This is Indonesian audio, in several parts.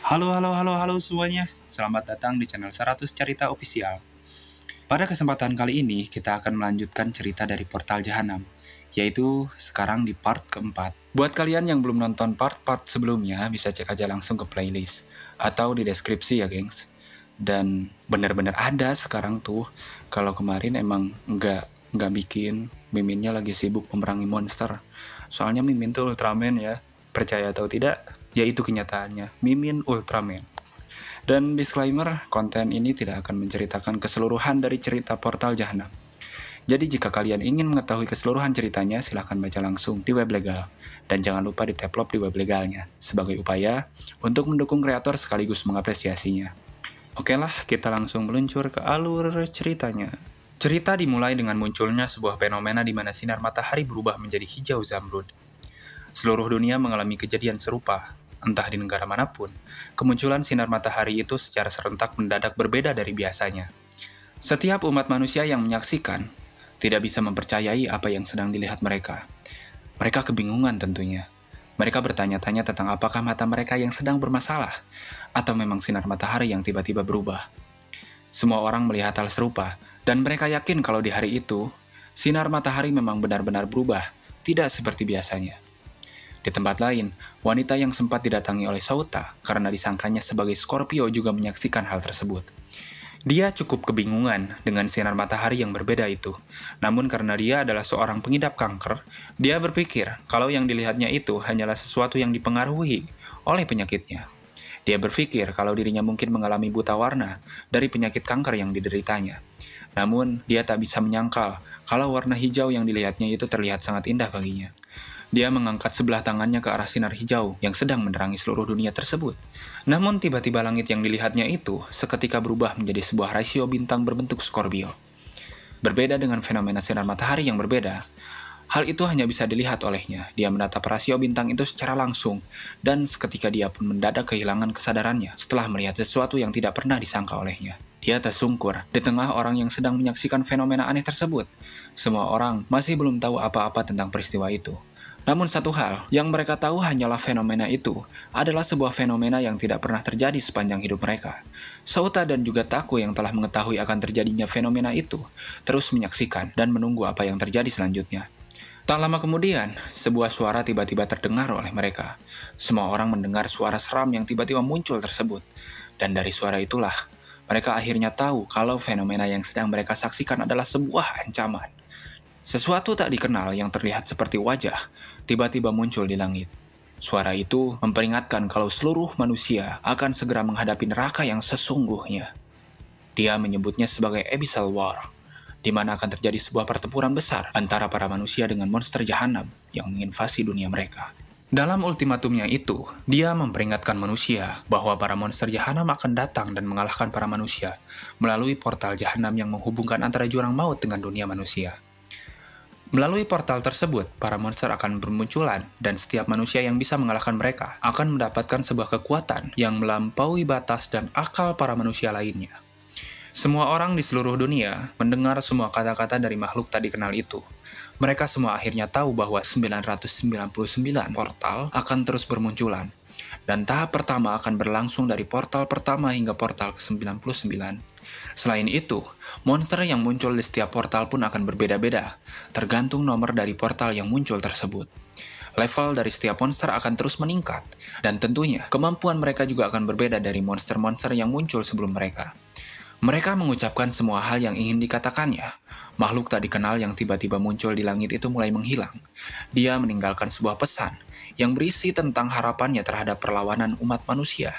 Halo, halo, halo, halo semuanya. Selamat datang di channel 100 Cerita Official. Pada kesempatan kali ini, kita akan melanjutkan cerita dari Portal Jahanam, yaitu sekarang di part keempat. Buat kalian yang belum nonton part-part sebelumnya, bisa cek aja langsung ke playlist atau di deskripsi ya, gengs. Dan bener-bener ada sekarang tuh, kalau kemarin emang nggak nggak bikin, Miminnya lagi sibuk memerangi monster. Soalnya Mimin tuh Ultraman ya, percaya atau tidak, yaitu kenyataannya, Mimin Ultraman. Dan disclaimer, konten ini tidak akan menceritakan keseluruhan dari cerita Portal Jahanam. Jadi jika kalian ingin mengetahui keseluruhan ceritanya, silahkan baca langsung di web legal. Dan jangan lupa di tap di web legalnya, sebagai upaya untuk mendukung kreator sekaligus mengapresiasinya. Oke lah, kita langsung meluncur ke alur ceritanya. Cerita dimulai dengan munculnya sebuah fenomena di mana sinar matahari berubah menjadi hijau zamrud. Seluruh dunia mengalami kejadian serupa, entah di negara manapun, kemunculan sinar matahari itu secara serentak mendadak berbeda dari biasanya. Setiap umat manusia yang menyaksikan tidak bisa mempercayai apa yang sedang dilihat mereka. Mereka kebingungan tentunya. Mereka bertanya-tanya tentang apakah mata mereka yang sedang bermasalah, atau memang sinar matahari yang tiba-tiba berubah. Semua orang melihat hal serupa, dan mereka yakin kalau di hari itu, sinar matahari memang benar-benar berubah, tidak seperti biasanya. Di tempat lain, wanita yang sempat didatangi oleh Sauta karena disangkanya sebagai Scorpio juga menyaksikan hal tersebut. Dia cukup kebingungan dengan sinar matahari yang berbeda itu. Namun karena dia adalah seorang pengidap kanker, dia berpikir kalau yang dilihatnya itu hanyalah sesuatu yang dipengaruhi oleh penyakitnya. Dia berpikir kalau dirinya mungkin mengalami buta warna dari penyakit kanker yang dideritanya. Namun, dia tak bisa menyangkal kalau warna hijau yang dilihatnya itu terlihat sangat indah baginya. Dia mengangkat sebelah tangannya ke arah sinar hijau yang sedang menerangi seluruh dunia tersebut. Namun tiba-tiba langit yang dilihatnya itu seketika berubah menjadi sebuah rasio bintang berbentuk Scorpio. Berbeda dengan fenomena sinar matahari yang berbeda, hal itu hanya bisa dilihat olehnya. Dia menatap rasio bintang itu secara langsung, dan seketika dia pun mendadak kehilangan kesadarannya setelah melihat sesuatu yang tidak pernah disangka olehnya. Dia tersungkur di tengah orang yang sedang menyaksikan fenomena aneh tersebut. Semua orang masih belum tahu apa-apa tentang peristiwa itu. Namun satu hal yang mereka tahu hanyalah fenomena itu adalah sebuah fenomena yang tidak pernah terjadi sepanjang hidup mereka. Sauta dan juga Taku yang telah mengetahui akan terjadinya fenomena itu terus menyaksikan dan menunggu apa yang terjadi selanjutnya. Tak lama kemudian, sebuah suara tiba-tiba terdengar oleh mereka. Semua orang mendengar suara seram yang tiba-tiba muncul tersebut. Dan dari suara itulah, mereka akhirnya tahu kalau fenomena yang sedang mereka saksikan adalah sebuah ancaman. Sesuatu tak dikenal yang terlihat seperti wajah tiba-tiba muncul di langit. Suara itu memperingatkan kalau seluruh manusia akan segera menghadapi neraka yang sesungguhnya. Dia menyebutnya sebagai Abyssal War, di mana akan terjadi sebuah pertempuran besar antara para manusia dengan monster jahanam yang menginvasi dunia mereka. Dalam ultimatumnya itu, dia memperingatkan manusia bahwa para monster jahanam akan datang dan mengalahkan para manusia melalui portal jahanam yang menghubungkan antara jurang maut dengan dunia manusia. Melalui portal tersebut, para monster akan bermunculan, dan setiap manusia yang bisa mengalahkan mereka akan mendapatkan sebuah kekuatan yang melampaui batas dan akal para manusia lainnya. Semua orang di seluruh dunia mendengar semua kata-kata dari makhluk tadi kenal itu. Mereka semua akhirnya tahu bahwa 999 portal akan terus bermunculan, dan tahap pertama akan berlangsung dari portal pertama hingga portal ke-99. Selain itu, monster yang muncul di setiap portal pun akan berbeda-beda, tergantung nomor dari portal yang muncul tersebut. Level dari setiap monster akan terus meningkat, dan tentunya kemampuan mereka juga akan berbeda dari monster-monster yang muncul sebelum mereka. Mereka mengucapkan semua hal yang ingin dikatakannya. Makhluk tak dikenal yang tiba-tiba muncul di langit itu mulai menghilang. Dia meninggalkan sebuah pesan, yang berisi tentang harapannya terhadap perlawanan umat manusia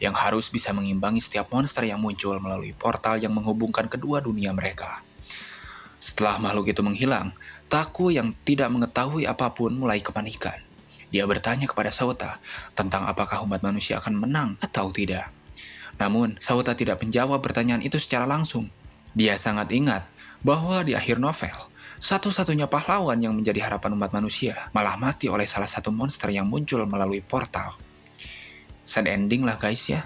yang harus bisa mengimbangi setiap monster yang muncul melalui portal yang menghubungkan kedua dunia mereka. Setelah makhluk itu menghilang, Taku yang tidak mengetahui apapun mulai kepanikan. Dia bertanya kepada Sauta tentang apakah umat manusia akan menang atau tidak. Namun, Sauta tidak menjawab pertanyaan itu secara langsung. Dia sangat ingat bahwa di akhir novel, satu-satunya pahlawan yang menjadi harapan umat manusia, malah mati oleh salah satu monster yang muncul melalui portal. Sad ending lah guys ya.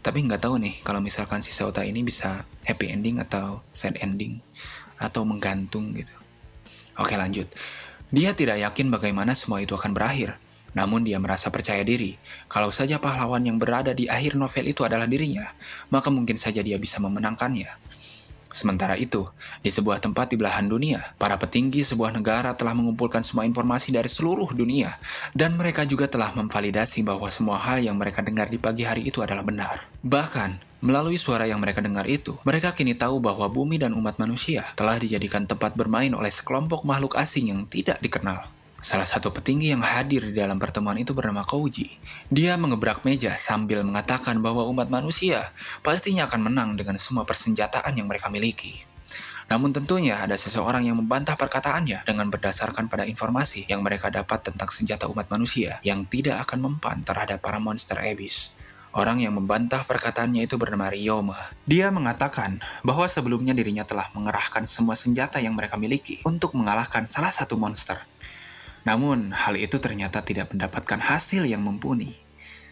Tapi nggak tahu nih kalau misalkan si Sauta ini bisa happy ending atau sad ending atau menggantung gitu. Oke lanjut. Dia tidak yakin bagaimana semua itu akan berakhir, namun dia merasa percaya diri. Kalau saja pahlawan yang berada di akhir novel itu adalah dirinya, maka mungkin saja dia bisa memenangkannya. Sementara itu, di sebuah tempat di belahan dunia, para petinggi sebuah negara telah mengumpulkan semua informasi dari seluruh dunia, dan mereka juga telah memvalidasi bahwa semua hal yang mereka dengar di pagi hari itu adalah benar. Bahkan, melalui suara yang mereka dengar itu, mereka kini tahu bahwa bumi dan umat manusia telah dijadikan tempat bermain oleh sekelompok makhluk asing yang tidak dikenal. Salah satu petinggi yang hadir di dalam pertemuan itu bernama Kouji. Dia mengebrak meja sambil mengatakan bahwa umat manusia pastinya akan menang dengan semua persenjataan yang mereka miliki. Namun tentunya ada seseorang yang membantah perkataannya dengan berdasarkan pada informasi yang mereka dapat tentang senjata umat manusia yang tidak akan mempan terhadap para monster abyss. Orang yang membantah perkataannya itu bernama Ryoma. Dia mengatakan bahwa sebelumnya dirinya telah mengerahkan semua senjata yang mereka miliki untuk mengalahkan salah satu monster namun, hal itu ternyata tidak mendapatkan hasil yang mumpuni.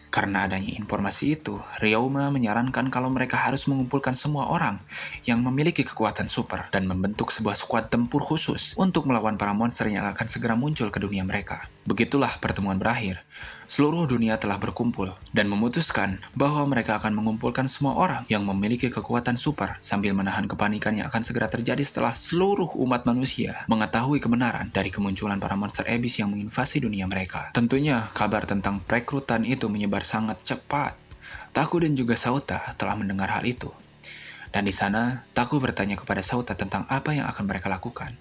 Karena adanya informasi itu, Ryoma menyarankan kalau mereka harus mengumpulkan semua orang yang memiliki kekuatan super dan membentuk sebuah skuad tempur khusus untuk melawan para monster yang akan segera muncul ke dunia mereka. Begitulah pertemuan berakhir seluruh dunia telah berkumpul dan memutuskan bahwa mereka akan mengumpulkan semua orang yang memiliki kekuatan super sambil menahan kepanikan yang akan segera terjadi setelah seluruh umat manusia mengetahui kebenaran dari kemunculan para monster abyss yang menginvasi dunia mereka. Tentunya, kabar tentang perekrutan itu menyebar sangat cepat. Taku dan juga Sauta telah mendengar hal itu. Dan di sana, Taku bertanya kepada Sauta tentang apa yang akan mereka lakukan.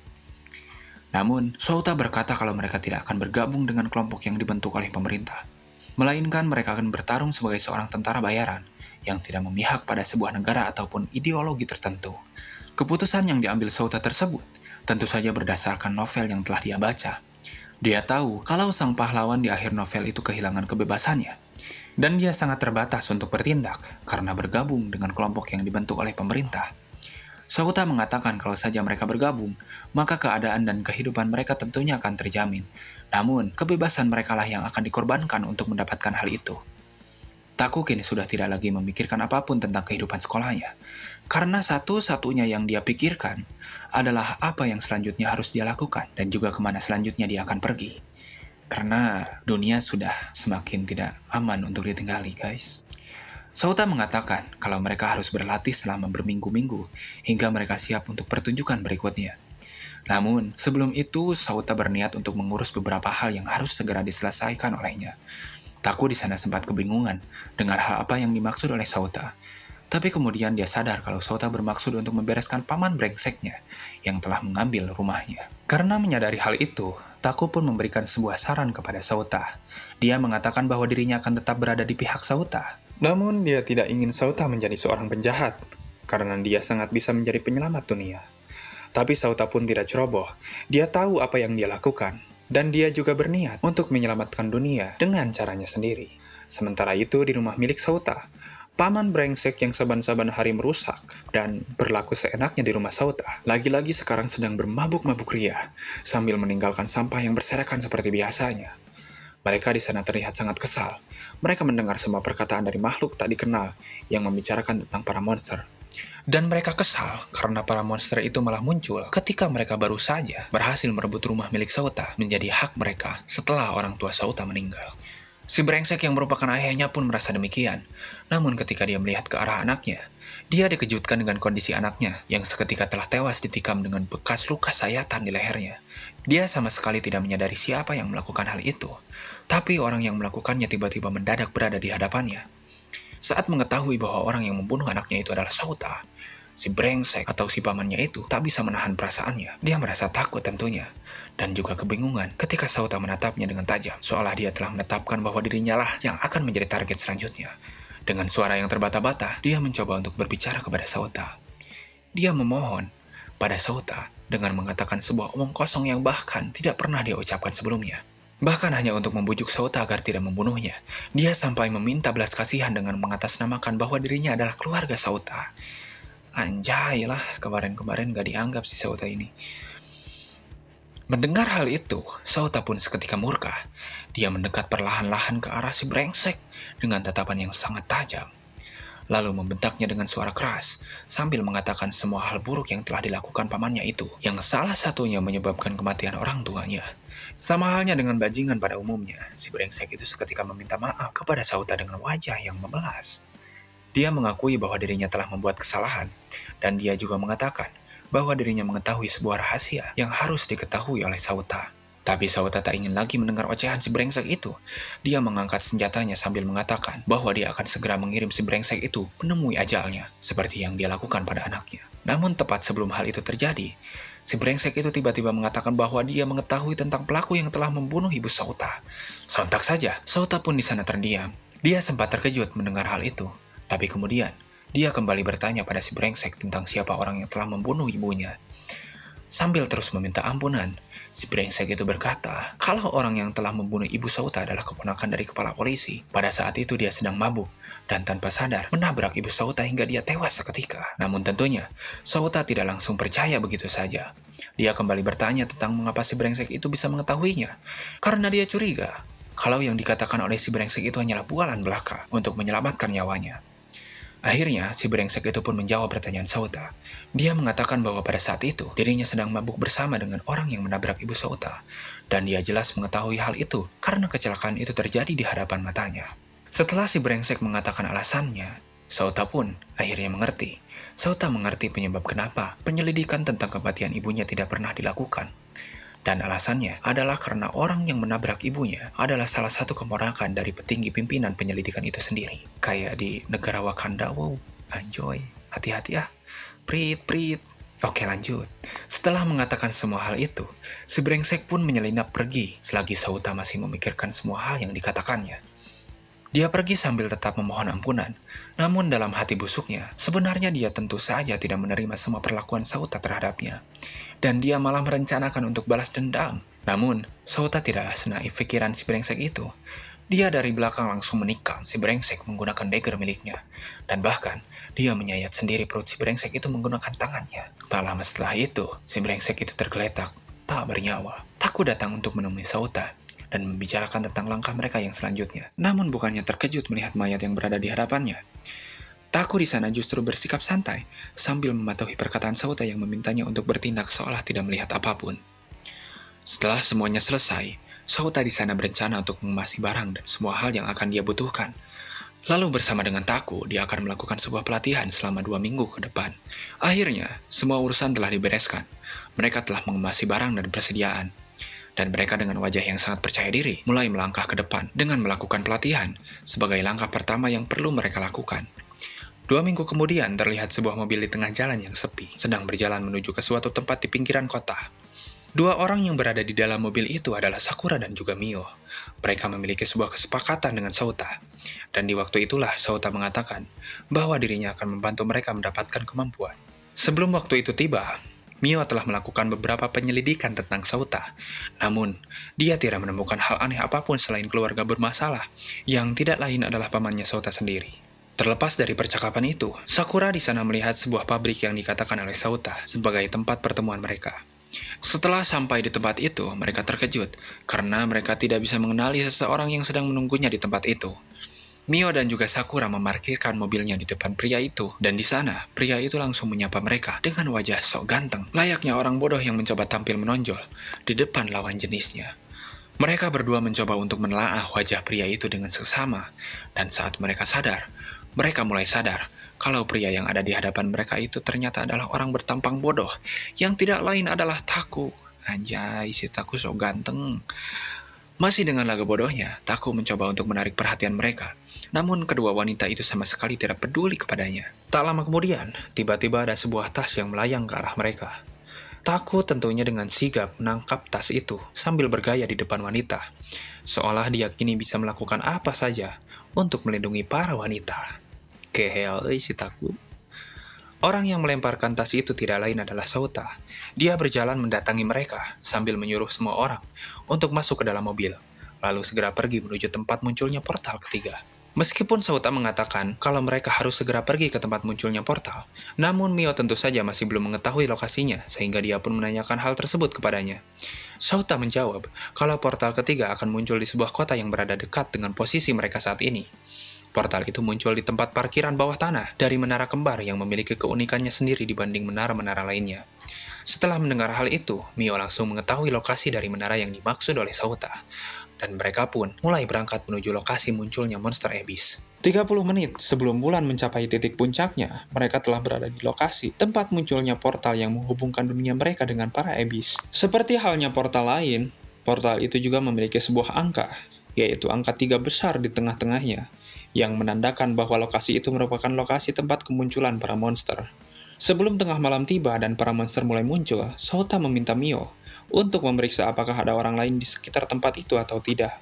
Namun, Sauta berkata kalau mereka tidak akan bergabung dengan kelompok yang dibentuk oleh pemerintah, melainkan mereka akan bertarung sebagai seorang tentara bayaran yang tidak memihak pada sebuah negara ataupun ideologi tertentu. Keputusan yang diambil Sauta tersebut tentu saja berdasarkan novel yang telah dia baca. Dia tahu kalau sang pahlawan di akhir novel itu kehilangan kebebasannya, dan dia sangat terbatas untuk bertindak karena bergabung dengan kelompok yang dibentuk oleh pemerintah. Sakuta mengatakan kalau saja mereka bergabung, maka keadaan dan kehidupan mereka tentunya akan terjamin. Namun, kebebasan merekalah yang akan dikorbankan untuk mendapatkan hal itu. Taku kini sudah tidak lagi memikirkan apapun tentang kehidupan sekolahnya, karena satu-satunya yang dia pikirkan adalah apa yang selanjutnya harus dia lakukan dan juga kemana selanjutnya dia akan pergi. Karena dunia sudah semakin tidak aman untuk ditinggali, guys. Sauta mengatakan kalau mereka harus berlatih selama berminggu-minggu hingga mereka siap untuk pertunjukan berikutnya. Namun, sebelum itu Sauta berniat untuk mengurus beberapa hal yang harus segera diselesaikan olehnya. Taku di sana sempat kebingungan dengan hal apa yang dimaksud oleh Sauta. Tapi kemudian dia sadar kalau Sauta bermaksud untuk membereskan paman brengseknya yang telah mengambil rumahnya. Karena menyadari hal itu, Taku pun memberikan sebuah saran kepada Sauta. Dia mengatakan bahwa dirinya akan tetap berada di pihak Sauta, namun, dia tidak ingin Sauta menjadi seorang penjahat, karena dia sangat bisa menjadi penyelamat dunia. Tapi Sauta pun tidak ceroboh, dia tahu apa yang dia lakukan, dan dia juga berniat untuk menyelamatkan dunia dengan caranya sendiri. Sementara itu, di rumah milik Sauta, paman brengsek yang saban-saban hari merusak dan berlaku seenaknya di rumah Sauta, lagi-lagi sekarang sedang bermabuk-mabuk ria sambil meninggalkan sampah yang berserakan seperti biasanya. Mereka di sana terlihat sangat kesal mereka mendengar semua perkataan dari makhluk tak dikenal yang membicarakan tentang para monster. Dan mereka kesal karena para monster itu malah muncul ketika mereka baru saja berhasil merebut rumah milik Sauta menjadi hak mereka setelah orang tua Sauta meninggal. Si brengsek yang merupakan ayahnya pun merasa demikian. Namun ketika dia melihat ke arah anaknya, dia dikejutkan dengan kondisi anaknya yang seketika telah tewas ditikam dengan bekas luka sayatan di lehernya. Dia sama sekali tidak menyadari siapa yang melakukan hal itu, tapi orang yang melakukannya tiba-tiba mendadak berada di hadapannya. Saat mengetahui bahwa orang yang membunuh anaknya itu adalah Sauta, si brengsek atau si pamannya itu tak bisa menahan perasaannya. Dia merasa takut tentunya, dan juga kebingungan ketika Sauta menatapnya dengan tajam, seolah dia telah menetapkan bahwa dirinya lah yang akan menjadi target selanjutnya. Dengan suara yang terbata-bata, dia mencoba untuk berbicara kepada Sauta. Dia memohon pada Sauta dengan mengatakan sebuah omong kosong yang bahkan tidak pernah dia ucapkan sebelumnya. Bahkan hanya untuk membujuk Sauta agar tidak membunuhnya, dia sampai meminta belas kasihan dengan mengatasnamakan bahwa dirinya adalah keluarga Sauta. Anjay lah, kemarin-kemarin gak dianggap si Sauta ini. Mendengar hal itu, Sauta pun seketika murka. Dia mendekat perlahan-lahan ke arah si brengsek dengan tatapan yang sangat tajam. Lalu membentaknya dengan suara keras, sambil mengatakan semua hal buruk yang telah dilakukan pamannya itu, yang salah satunya menyebabkan kematian orang tuanya. Sama halnya dengan bajingan pada umumnya, si brengsek itu seketika meminta maaf kepada Sauta dengan wajah yang memelas. Dia mengakui bahwa dirinya telah membuat kesalahan, dan dia juga mengatakan bahwa dirinya mengetahui sebuah rahasia yang harus diketahui oleh Sauta. Tapi Sauta tak ingin lagi mendengar ocehan si brengsek itu. Dia mengangkat senjatanya sambil mengatakan bahwa dia akan segera mengirim si brengsek itu menemui ajalnya, seperti yang dia lakukan pada anaknya. Namun tepat sebelum hal itu terjadi, si brengsek itu tiba-tiba mengatakan bahwa dia mengetahui tentang pelaku yang telah membunuh ibu Sauta. Sontak saja, Sauta pun di sana terdiam. Dia sempat terkejut mendengar hal itu, tapi kemudian dia kembali bertanya pada si brengsek tentang siapa orang yang telah membunuh ibunya. Sambil terus meminta ampunan, si brengsek itu berkata kalau orang yang telah membunuh ibu Sauta adalah keponakan dari kepala polisi. Pada saat itu dia sedang mabuk dan tanpa sadar menabrak ibu Sauta hingga dia tewas seketika. Namun tentunya, Sauta tidak langsung percaya begitu saja. Dia kembali bertanya tentang mengapa si brengsek itu bisa mengetahuinya, karena dia curiga kalau yang dikatakan oleh si brengsek itu hanyalah bualan belaka untuk menyelamatkan nyawanya. Akhirnya, si brengsek itu pun menjawab pertanyaan Sauta. Dia mengatakan bahwa pada saat itu, dirinya sedang mabuk bersama dengan orang yang menabrak ibu Sauta. Dan dia jelas mengetahui hal itu karena kecelakaan itu terjadi di hadapan matanya. Setelah si brengsek mengatakan alasannya, Sauta pun akhirnya mengerti. Sauta mengerti penyebab kenapa penyelidikan tentang kematian ibunya tidak pernah dilakukan dan alasannya adalah karena orang yang menabrak ibunya adalah salah satu kemorakan dari petinggi pimpinan penyelidikan itu sendiri. Kayak di negara Wakanda, wow, anjoy, hati-hati ah, prit, prit. Oke lanjut. Setelah mengatakan semua hal itu, si brengsek pun menyelinap pergi selagi Sauta masih memikirkan semua hal yang dikatakannya. Dia pergi sambil tetap memohon ampunan, namun dalam hati busuknya, sebenarnya dia tentu saja tidak menerima semua perlakuan Sauta terhadapnya. Dan dia malah merencanakan untuk balas dendam. Namun, Sauta tidaklah senaif pikiran si brengsek itu. Dia dari belakang langsung menikam si brengsek menggunakan dagger miliknya. Dan bahkan, dia menyayat sendiri perut si brengsek itu menggunakan tangannya. Tak lama setelah itu, si brengsek itu tergeletak, tak bernyawa. Taku datang untuk menemui Sauta dan membicarakan tentang langkah mereka yang selanjutnya. Namun bukannya terkejut melihat mayat yang berada di hadapannya. Taku di sana justru bersikap santai sambil mematuhi perkataan Sauta yang memintanya untuk bertindak seolah tidak melihat apapun. Setelah semuanya selesai, Sauta di sana berencana untuk mengemasi barang dan semua hal yang akan dia butuhkan. Lalu bersama dengan Taku, dia akan melakukan sebuah pelatihan selama dua minggu ke depan. Akhirnya, semua urusan telah dibereskan. Mereka telah mengemasi barang dan persediaan, dan mereka dengan wajah yang sangat percaya diri mulai melangkah ke depan dengan melakukan pelatihan sebagai langkah pertama yang perlu mereka lakukan. Dua minggu kemudian terlihat sebuah mobil di tengah jalan yang sepi, sedang berjalan menuju ke suatu tempat di pinggiran kota. Dua orang yang berada di dalam mobil itu adalah Sakura dan juga Mio. Mereka memiliki sebuah kesepakatan dengan Sauta. Dan di waktu itulah Sauta mengatakan bahwa dirinya akan membantu mereka mendapatkan kemampuan. Sebelum waktu itu tiba, Mio telah melakukan beberapa penyelidikan tentang Sauta. Namun, dia tidak menemukan hal aneh apapun selain keluarga bermasalah, yang tidak lain adalah pamannya Sauta sendiri. Terlepas dari percakapan itu, Sakura di sana melihat sebuah pabrik yang dikatakan oleh Sauta sebagai tempat pertemuan mereka. Setelah sampai di tempat itu, mereka terkejut karena mereka tidak bisa mengenali seseorang yang sedang menunggunya di tempat itu. Mio dan juga Sakura memarkirkan mobilnya di depan pria itu, dan di sana pria itu langsung menyapa mereka dengan wajah sok ganteng, layaknya orang bodoh yang mencoba tampil menonjol di depan lawan jenisnya. Mereka berdua mencoba untuk menelaah wajah pria itu dengan sesama, dan saat mereka sadar, mereka mulai sadar kalau pria yang ada di hadapan mereka itu ternyata adalah orang bertampang bodoh yang tidak lain adalah Taku. Anjay, si Taku sok ganteng. Masih dengan laga bodohnya, Taku mencoba untuk menarik perhatian mereka. Namun kedua wanita itu sama sekali tidak peduli kepadanya. Tak lama kemudian, tiba-tiba ada sebuah tas yang melayang ke arah mereka. Taku tentunya dengan sigap menangkap tas itu sambil bergaya di depan wanita, seolah dia kini bisa melakukan apa saja untuk melindungi para wanita. Kehel, eh, si Taku. Orang yang melemparkan tas itu tidak lain adalah Sauta. Dia berjalan mendatangi mereka sambil menyuruh semua orang untuk masuk ke dalam mobil, lalu segera pergi menuju tempat munculnya portal ketiga. Meskipun Sauta mengatakan kalau mereka harus segera pergi ke tempat munculnya portal, namun Mio tentu saja masih belum mengetahui lokasinya sehingga dia pun menanyakan hal tersebut kepadanya. Sauta menjawab kalau portal ketiga akan muncul di sebuah kota yang berada dekat dengan posisi mereka saat ini. Portal itu muncul di tempat parkiran bawah tanah dari menara kembar yang memiliki keunikannya sendiri dibanding menara-menara lainnya. Setelah mendengar hal itu, Mio langsung mengetahui lokasi dari menara yang dimaksud oleh Sauta. Dan mereka pun mulai berangkat menuju lokasi munculnya monster Abyss. 30 menit sebelum bulan mencapai titik puncaknya, mereka telah berada di lokasi tempat munculnya portal yang menghubungkan dunia mereka dengan para Abyss. Seperti halnya portal lain, portal itu juga memiliki sebuah angka, yaitu angka tiga besar di tengah-tengahnya, yang menandakan bahwa lokasi itu merupakan lokasi tempat kemunculan para monster. Sebelum tengah malam tiba dan para monster mulai muncul, Sota meminta Mio untuk memeriksa apakah ada orang lain di sekitar tempat itu atau tidak.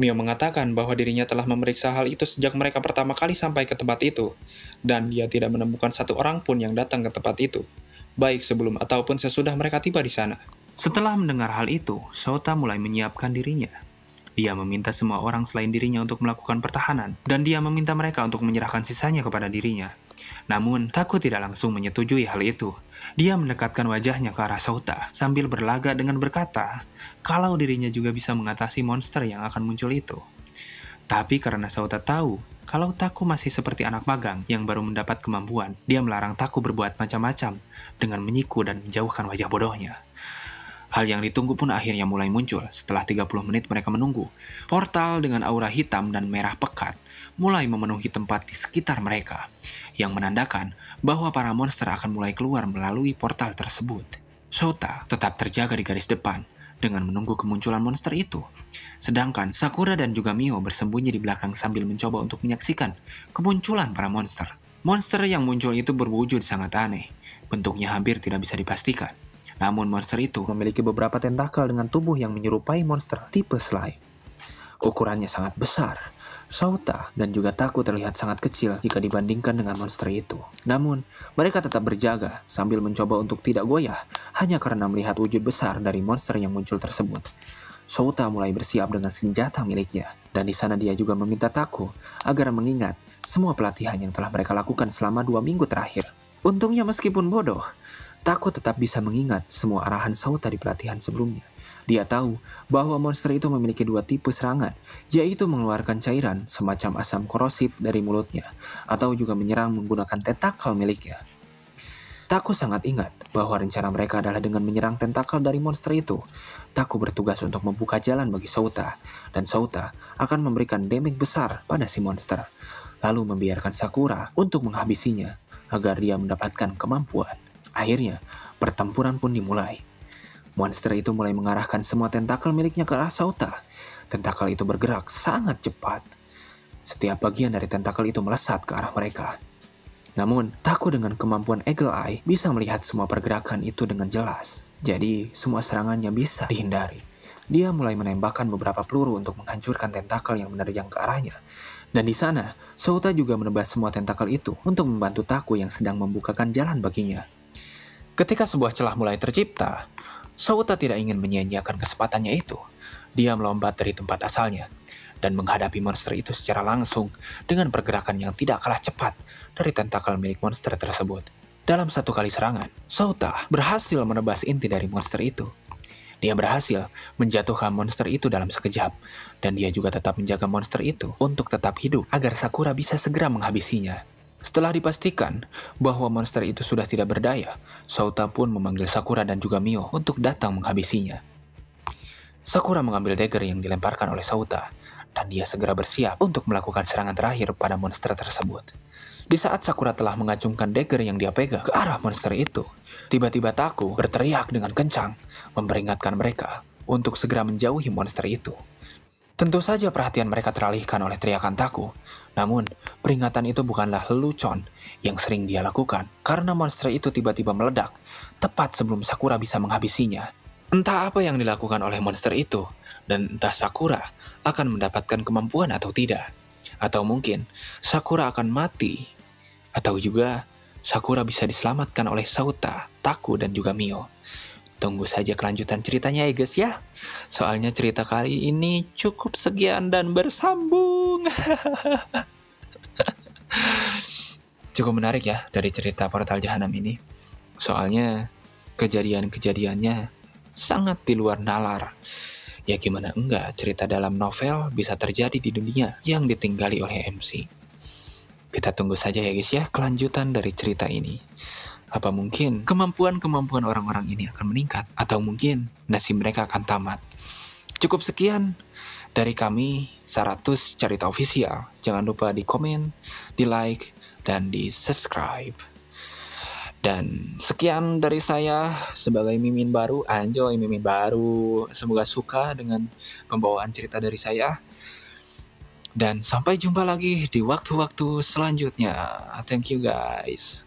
Mio mengatakan bahwa dirinya telah memeriksa hal itu sejak mereka pertama kali sampai ke tempat itu, dan dia tidak menemukan satu orang pun yang datang ke tempat itu, baik sebelum ataupun sesudah mereka tiba di sana. Setelah mendengar hal itu, Sota mulai menyiapkan dirinya dia meminta semua orang selain dirinya untuk melakukan pertahanan, dan dia meminta mereka untuk menyerahkan sisanya kepada dirinya. Namun, Taku tidak langsung menyetujui hal itu. Dia mendekatkan wajahnya ke arah Sauta sambil berlagak dengan berkata, kalau dirinya juga bisa mengatasi monster yang akan muncul itu. Tapi karena Sauta tahu kalau Taku masih seperti anak magang yang baru mendapat kemampuan, dia melarang Taku berbuat macam-macam dengan menyiku dan menjauhkan wajah bodohnya. Hal yang ditunggu pun akhirnya mulai muncul. Setelah 30 menit mereka menunggu, portal dengan aura hitam dan merah pekat mulai memenuhi tempat di sekitar mereka, yang menandakan bahwa para monster akan mulai keluar melalui portal tersebut. Shota tetap terjaga di garis depan dengan menunggu kemunculan monster itu. Sedangkan Sakura dan juga Mio bersembunyi di belakang sambil mencoba untuk menyaksikan kemunculan para monster. Monster yang muncul itu berwujud sangat aneh. Bentuknya hampir tidak bisa dipastikan namun monster itu memiliki beberapa tentakel dengan tubuh yang menyerupai monster tipe slime. Ukurannya sangat besar, Sauta dan juga Taku terlihat sangat kecil jika dibandingkan dengan monster itu. Namun, mereka tetap berjaga sambil mencoba untuk tidak goyah hanya karena melihat wujud besar dari monster yang muncul tersebut. Sauta mulai bersiap dengan senjata miliknya, dan di sana dia juga meminta Taku agar mengingat semua pelatihan yang telah mereka lakukan selama dua minggu terakhir. Untungnya meskipun bodoh, Tako tetap bisa mengingat semua arahan Saud dari pelatihan sebelumnya. Dia tahu bahwa monster itu memiliki dua tipe serangan, yaitu mengeluarkan cairan semacam asam korosif dari mulutnya, atau juga menyerang menggunakan tentakel miliknya. Taku sangat ingat bahwa rencana mereka adalah dengan menyerang tentakel dari monster itu. Taku bertugas untuk membuka jalan bagi Sauta, dan Sauta akan memberikan damage besar pada si monster, lalu membiarkan Sakura untuk menghabisinya agar dia mendapatkan kemampuan. Akhirnya, pertempuran pun dimulai. Monster itu mulai mengarahkan semua tentakel miliknya ke arah Sauta. Tentakel itu bergerak sangat cepat. Setiap bagian dari tentakel itu melesat ke arah mereka. Namun, Taku dengan kemampuan Eagle Eye bisa melihat semua pergerakan itu dengan jelas. Jadi, semua serangannya bisa dihindari. Dia mulai menembakkan beberapa peluru untuk menghancurkan tentakel yang menerjang ke arahnya. Dan di sana, Sauta juga menebas semua tentakel itu untuk membantu Taku yang sedang membukakan jalan baginya. Ketika sebuah celah mulai tercipta, Sauta tidak ingin menyia-nyiakan kesempatannya itu. Dia melompat dari tempat asalnya dan menghadapi monster itu secara langsung dengan pergerakan yang tidak kalah cepat dari tentakel milik monster tersebut. Dalam satu kali serangan, Sauta berhasil menebas inti dari monster itu. Dia berhasil menjatuhkan monster itu dalam sekejap, dan dia juga tetap menjaga monster itu untuk tetap hidup agar Sakura bisa segera menghabisinya. Setelah dipastikan bahwa monster itu sudah tidak berdaya, Sauta pun memanggil Sakura dan juga Mio untuk datang menghabisinya. Sakura mengambil dagger yang dilemparkan oleh Sauta, dan dia segera bersiap untuk melakukan serangan terakhir pada monster tersebut. Di saat Sakura telah mengacungkan dagger yang dia pegang ke arah monster itu, tiba-tiba Taku berteriak dengan kencang, memperingatkan mereka untuk segera menjauhi monster itu. Tentu saja perhatian mereka teralihkan oleh teriakan Taku, namun, peringatan itu bukanlah lelucon yang sering dia lakukan, karena monster itu tiba-tiba meledak, tepat sebelum Sakura bisa menghabisinya. Entah apa yang dilakukan oleh monster itu, dan entah Sakura akan mendapatkan kemampuan atau tidak. Atau mungkin Sakura akan mati. Atau juga Sakura bisa diselamatkan oleh Sauta, Taku, dan juga Mio. Tunggu saja kelanjutan ceritanya ya guys ya. Soalnya cerita kali ini cukup sekian dan bersambung. Cukup menarik ya dari cerita portal jahanam ini. Soalnya kejadian-kejadiannya sangat di luar nalar. Ya gimana enggak cerita dalam novel bisa terjadi di dunia yang ditinggali oleh MC. Kita tunggu saja ya guys ya kelanjutan dari cerita ini. Apa mungkin kemampuan-kemampuan orang-orang ini akan meningkat atau mungkin nasib mereka akan tamat. Cukup sekian dari kami, 100 cerita ofisial, Jangan lupa di komen, di like, dan di subscribe. Dan sekian dari saya sebagai mimin baru, anjoy mimin baru. Semoga suka dengan pembawaan cerita dari saya. Dan sampai jumpa lagi di waktu-waktu selanjutnya. Thank you guys.